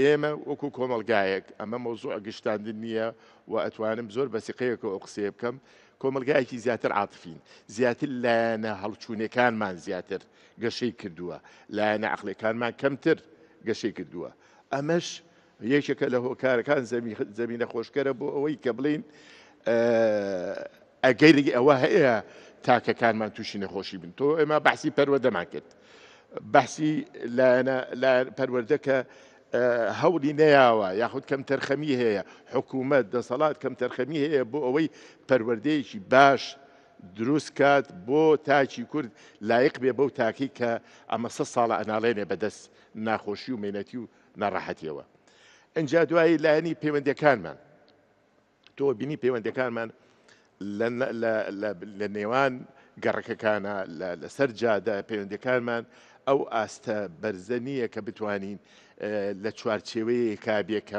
ئێمە وەکو کۆمەلگایەک ئەمە مۆزوع ئەگەشتاندن نییە و ئەتوانم زۆر بەسیقەیەکە ئەو قسێ بکەم کۆمەلگایەکی زیاتر عاتفین زیاتر لایەنە هەڵچوونەکانمان زیاتر گەشەی کردووە لایەنە عقلەکانمان کەمتر گەشەی کردووە ئەمەش یەکێکە لە هۆکارەکان زمینە خۆشکەرە بۆ ئەوەی کە بڵین ئەگەیری ئەوە هەیە تاکەکانمان تووشی نەخۆشی بن تۆ ئێمە بەسی پەروەدەمان کرد بەسی پەروەردەکە هەوری نەیاوە یاخود کەم تەرخەمی هەیە حکوومەت دەسەڵات کەم تەرخەمی هەیە بۆ ئەوەی پەروەردەیەکی باش دروست کات بۆ تاکی کورد لایق بێ بەو تاکی کە ئەمە سە ساڵە ئەناڵێنێ بەدەست ناخۆشی و مێنەتی و ناڕاحەتیەوە. ئەجا دوایی لایەنی پەیوەندەکانمان تۆ بینی پەیوەندەکانمان لە نێوان گەڕەکەکانە لەسەر جادا پەیوەندەکانمان ئەو ئاستە بەرزە نییە کە بتوانین لە چوارچێوەیە کابێ کە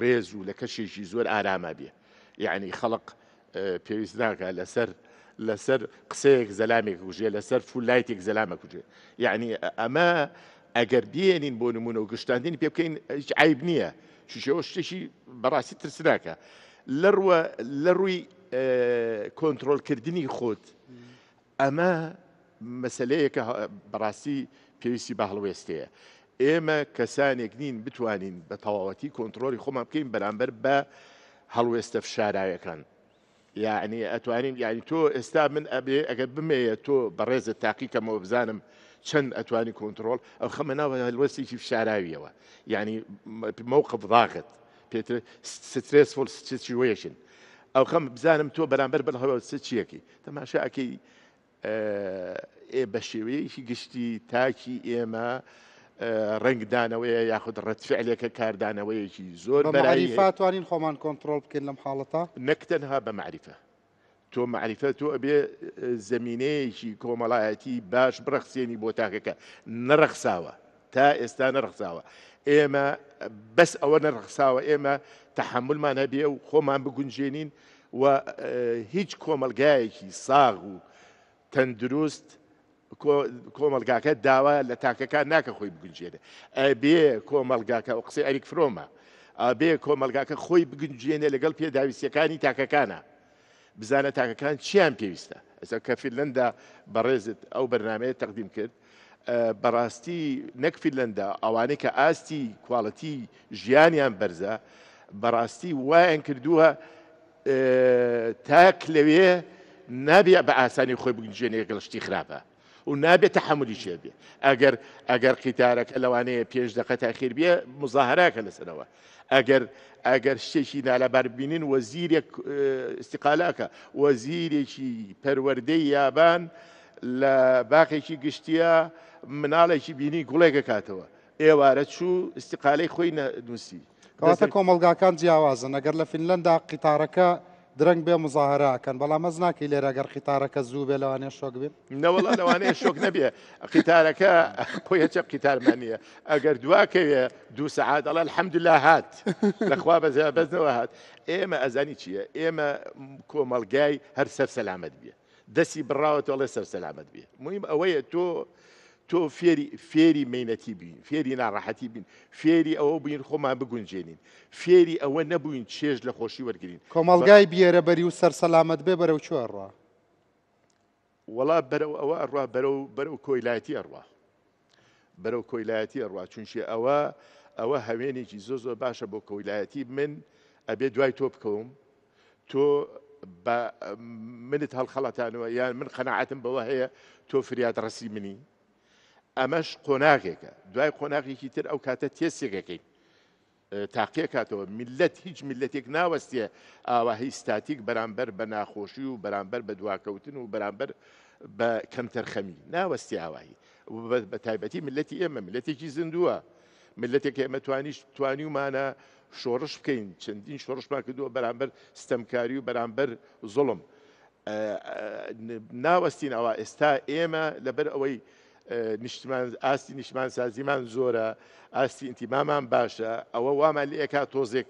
ڕێز و لە کەشێکی زۆر ئارامە بێ یعنی خەڵق پێویست ناکە لەسەر لەسەر قسەیەک زەلامێک کوژێ لەسەر فولایتێک زەلامە کوژێ یعنی ئەمە ئەگەر بێنین بۆ نمونە و گشتاندین پێ بکەین هیچ عیب نییە شوشەوە شتێکی بەڕاستی ترسناکە لە ڕووی کۆنتترۆلکردنی خۆت ئەمە مەسلەیەکە بەڕاستی پێویستی بە هەڵوێستەیە. ئێمە کەسانێک نین بتوانین بە تەواوەتی کۆنتترۆلی خۆمان بکەین بەرامبەر بە هەڵوێستە فشاراوەکان. یعنی ئەتوانین یعنی تۆ ئێستا من ئەبێ ئەگەر بمەیە تۆ بەڕێزە تاقیکەمەوە بزانم چەند ئەتوانی کۆنتترۆل ئەو خەمە ناوە هەلوەستێکی فشاراویەوە یعنی مەوقف ضاغت پێتر سترسفۆل سچوێشن ئەو خەم بزانم تۆ بەرامبەر بەڵهەوە سچیەکی تەماشا ئەکەی بە شێوەیەکی گشتی تاکی ئێمە ڕنگدانەوەی یاخود ڕەتفعلێکە کاردانەوەیەکی زۆر بەریفاتوانین خۆمان کۆنتترۆل بکەین لەم حاڵەتە نەکتەنها بە معریفە. تۆ معریفە تۆ ئەبێ زمینەیەکی کۆمەڵایەتی باش بڕەخسێنی بۆ تاکەکە نەرەخساوە تا ئێستا نەرەخساوە. ئێمە بەس ئەوە نەرەخساوە ئێمە تحملمان هەبێ و خۆمان بگونجێنین و هیچ کۆمەلگایەکی ساغ و تەندروست کۆمەلگاکە داوا لە تاکەکان ناکە خۆی بگونجێنێ ئەبێ کۆمەلگاکە و قسەی ئەریک فرۆمە ئابێ کۆمەلگاکە خۆی بگونجێنێ لەگەڵ پێداویستەکانی تاکەکانە بزانە تاکەکان چیان پێویستە ئەسا کەفیلندا بەڕێزت ئەو بەرنمەیە تەقدیم کرد بەڕاستی نەکفیلندا ئەوانەی کە ئاستی کوواڵەتی ژیانیان بەرزە بەڕاستی وایان کردووە تاک لەوێ نابێ بە ئاسانی خۆی بگنجێنێ گەڵشتی خراپە و نابێت تحملی شێبێ ئەگەر ئەگەر قیتارەك لەوانەیە پێش دقەت تاخیر بێ مزاهراکە لەسەرەوە ئەگەر ئەگەر شتێکی نالەبار بینین وەزیرێک استیقالاکە وەزیرێکی پەروەردەی یابان لە باقێکی گشتیە مناڵێکی بینی گوڵێکە کاتەوە ئێوارە چوو استیقالەی خۆی نووسی کەواتە کۆمەلگاکان جیاوازن ئەگەر لە فینلندا قیتارەکە درنگ به مظاهره کن درەنگ بێ مزاهراکەن بەڵام مەزناکەی لێرەگەر قیتارەکە زوو بێ لەوانێ شۆک بێ نەوەڵ لەوانەیە شۆک نەبێ قیتارەکە خۆیە چە قیتارمانە ئەگەر دواکەوێ دوو سعات ئەڵە الحەمدلا هات لەخوا بزن و هات ایم از ئێمە ئەزانی چییە ئێمە کۆمەلگای هەر سەر سەلامت بێ دەستی بڕاوەتەوەڵێ سر سلامت بیه مهم اوه تو تۆ فێری فێری مینەتی بین فێری ناڕاحەتی بین فێری ئەوە بین خۆمان بگونجێنین فێری ئەوە نەبووین چێژ لە خۆشی وەرگین کۆمەلگای بێرەبەری و سەرسەلامت بێ بەرەو چۆڕوە وڵا بەرەو ئەوە ئەڕوا بەرەو بەرەو کۆیلایەتی ئەڕوا بەرەو کۆیلایەتی ئەڕوا چونشێ ئەوە ئەوە هەوێنێکی زۆ زۆر باشە بۆ کۆیلایەتی من ئەبێ دوای تۆ بکەوم تۆ منت هەڵخەڵەتانەوە یان من قەنەعاتم بەوە هەیە تۆ فریاد ڕسی منی ئەمەش قۆناغێکە دوای قۆناغێکی تر ئەو کاتە تێسێکەکەین تاقیێکاتەوە میلەت هیچ میلەتێک ناوەستێ ئاواهی ستاتیک بەرامبەر بە ناخۆشی و بەرامبەر بە دواکەوتن و بەرامبەر بە کەمتەرخەمی ناوەستی ئاواهی بە تایبەتی ملەتی ئێمە ملەتێکی زیندووە ملەتێک ئێمە توانیش توانی ومانە شۆڕش بکەین چەندین شۆڕشمان کردووە بەرامبەر ستەمکاری و بەرامبەر زڵم ناوەستین ئەوە ئێستا ئێمە لەبەر ئەوەی ئاستی نیشتمانسازیمان زۆرە ئاستی ئینتیمامان باشە ئەوە وامان لەیەکا تۆزێک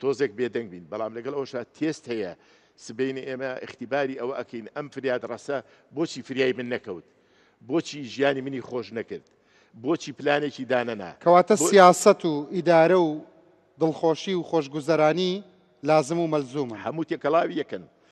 تۆزێک بێدەنگ بین بەڵام لەگەڵ ئەوشا تێست هەیە سبینی ئێمە اختیباری ئەوە ئەکەین ئەم فریاد ڕەسە بۆچی فریای من نەکەوت بۆچی ژیانی منی خۆش نەکرد بۆچی پلانێکی دانەنا کەواتە سیاست و ئیدارە و دڵخۆشی و خۆشگوزەرانی لازم و مەلزوم هەموو تێکەڵاوی یەکەن